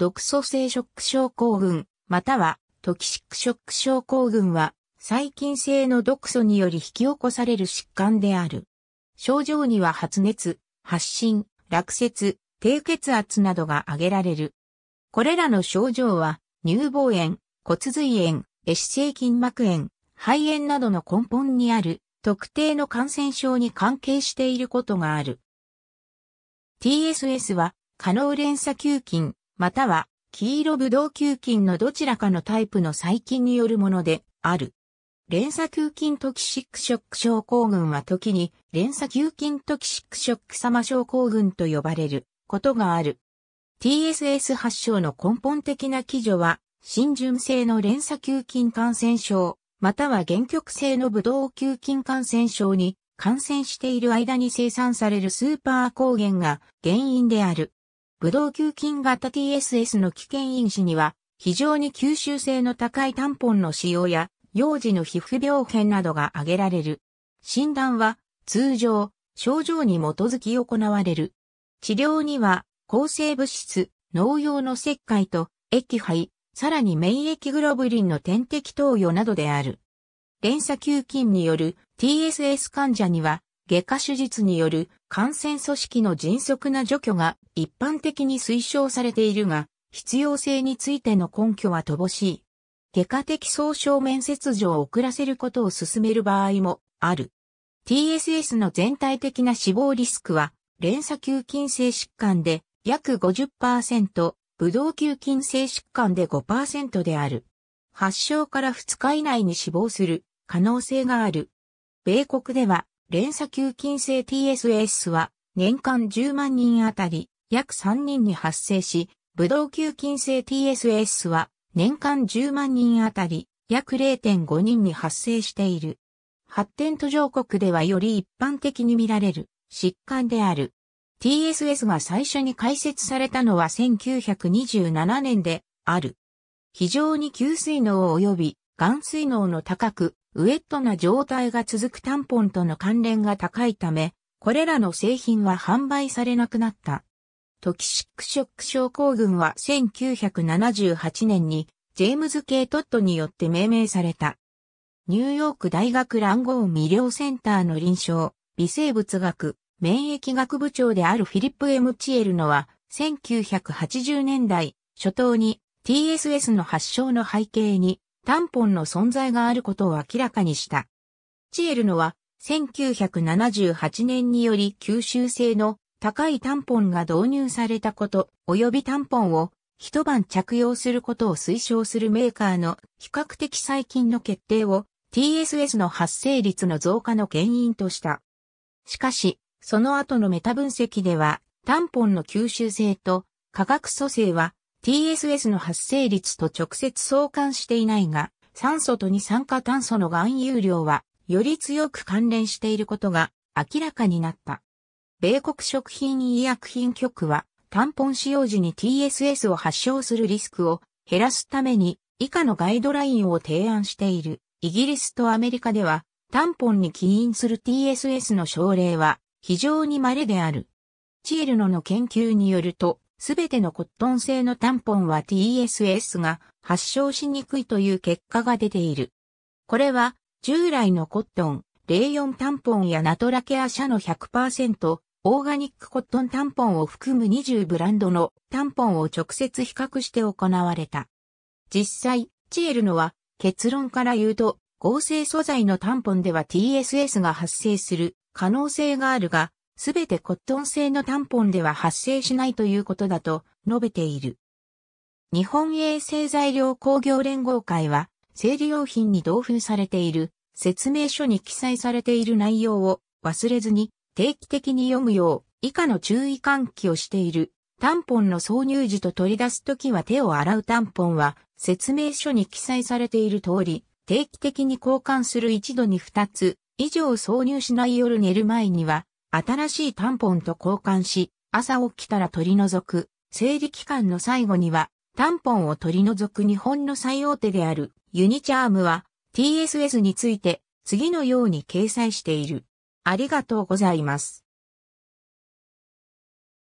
毒素性ショック症候群、またはトキシックショック症候群は、細菌性の毒素により引き起こされる疾患である。症状には発熱、発疹、落雪、低血圧などが挙げられる。これらの症状は、乳房炎、骨髄炎、壊死性筋膜炎、肺炎などの根本にある特定の感染症に関係していることがある。TSS は、可能連鎖球菌、または黄色ブドウ球菌のどちらかのタイプの細菌によるものである。連鎖球菌トキシックショック症候群は時に連鎖球菌トキシックショック様症候群と呼ばれることがある。TSS 発症の根本的な基助は、新純性の連鎖球菌感染症、または原曲性のブドウ球菌感染症に感染している間に生産されるスーパー抗原が原因である。ブドウ球菌型 TSS の危険因子には、非常に吸収性の高いタンポンの使用や、幼児の皮膚病変などが挙げられる。診断は、通常、症状に基づき行われる。治療には、抗生物質、農用の石灰と、液肺、さらに免疫グロブリンの点滴投与などである。連鎖球菌による TSS 患者には、外科手術による感染組織の迅速な除去が一般的に推奨されているが、必要性についての根拠は乏しい。外科的総称面切除を遅らせることを進める場合もある。TSS の全体的な死亡リスクは、連鎖球菌性疾患で約50%、ブドウ球菌性疾患で5%である。発症から2日以内に死亡する可能性がある。米国では連鎖球菌性 TSS は年間10万人あたり約3人に発生し、ブドウ球菌性 TSS は年間10万人あたり約0.5人に発生している。発展途上国ではより一般的に見られる疾患である。TSS が最初に開設されたのは1927年である。非常に吸水能及び、眼水能の高く、ウェットな状態が続くタンポンとの関連が高いため、これらの製品は販売されなくなった。トキシックショック症候群は1978年にジェームズ・ケイ・トットによって命名された。ニューヨーク大学乱ミリオセンターの臨床、微生物学、免疫学部長であるフィリップ・エムチエルノは、1980年代初頭に TSS の発症の背景にタンポンの存在があることを明らかにした。チエルノは1978年により吸収性の高いタンポンが導入されたこと、及びタンポンを一晩着用することを推奨するメーカーの比較的最近の決定を TSS の発生率の増加の原因とした。しかし、その後のメタ分析では、タンポンの吸収性と化学組成は TSS の発生率と直接相関していないが、酸素と二酸化炭素の含有量は、より強く関連していることが明らかになった。米国食品医薬品局は、タンポン使用時に TSS を発症するリスクを減らすために、以下のガイドラインを提案している。イギリスとアメリカでは、タンポンに起因する TSS の症例は非常に稀である。チエルノの研究によると、すべてのコットン製のタンポンは TSS が発症しにくいという結果が出ている。これは従来のコットン、04タンポンやナトラケア社の100%、オーガニックコットンタンポンを含む20ブランドのタンポンを直接比較して行われた。実際、チエルのは結論から言うと合成素材のタンポンでは TSS が発生する可能性があるが、すべてコットン製のタンポンでは発生しないということだと述べている。日本衛生材料工業連合会は、生理用品に同封されている説明書に記載されている内容を忘れずに定期的に読むよう以下の注意喚起をしている。タンポンの挿入時と取り出す時は手を洗うタンポンは説明書に記載されている通り、定期的に交換する一度に二つ以上挿入しない夜寝る前には新しいタンポンと交換し、朝起きたら取り除く。生理期間の最後には、タンポンを取り除く日本の最大手であるユニチャームは TSS について次のように掲載している。ありがとうございます。